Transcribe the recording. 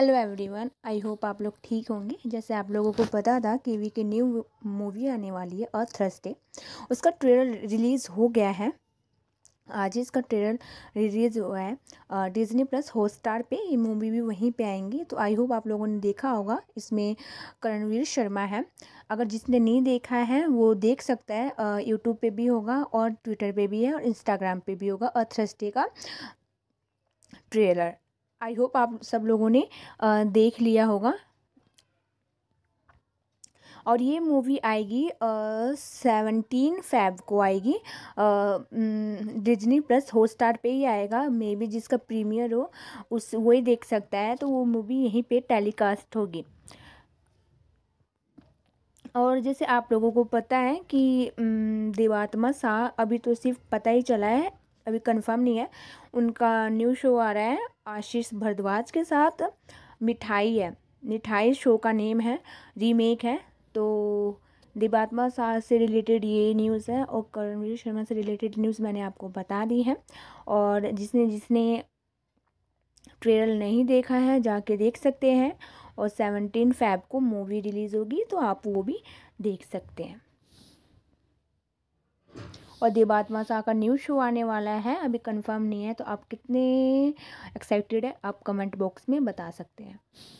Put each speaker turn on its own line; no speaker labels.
hello everyone I hope आप लोग ठीक होंगे जैसे आप लोगों को पता था कि वी की न्यू मूवी आने वाली है और थर्सडे उसका ट्रेलर रिलीज़ हो गया है आज ही इसका ट्रेलर रिलीज़ हुआ है डिज़नी प्लस हॉटस्टार पर ये मूवी भी वहीं पे आएंगी तो आई होप आप लोगों ने देखा होगा इसमें करणवीर शर्मा है अगर जिसने नहीं देखा है वो देख सकता है यूट्यूब पर भी होगा और ट्विटर पर भी है और इंस्टाग्राम पर भी होगा और थर्सडे का ट्रेलर आई होप आप सब लोगों ने देख लिया होगा और ये मूवी आएगी सेवनटीन फैब को आएगी डिजनी प्लस हॉटस्टार पे ही आएगा मे बी जिसका प्रीमियर हो उस वो ही देख सकता है तो वो मूवी यहीं पे टेलीकास्ट होगी और जैसे आप लोगों को पता है कि देवात्मा सा अभी तो सिर्फ पता ही चला है अभी कंफर्म नहीं है उनका न्यू शो आ रहा है आशीष भरद्वाज के साथ मिठाई है मिठाई शो का नेम है रीमेक है तो दिबात्मा सा से रिलेटेड ये न्यूज़ है और करणवीर शर्मा से रिलेटेड न्यूज़ मैंने आपको बता दी है और जिसने जिसने ट्रेलर नहीं देखा है जाके देख सकते हैं और सेवनटीन फैब को मूवी रिलीज़ होगी तो आप वो भी देख सकते हैं और देवात्मा सा का न्यू शो आने वाला है अभी कंफर्म नहीं है तो आप कितने एक्साइटेड है आप कमेंट बॉक्स में बता सकते हैं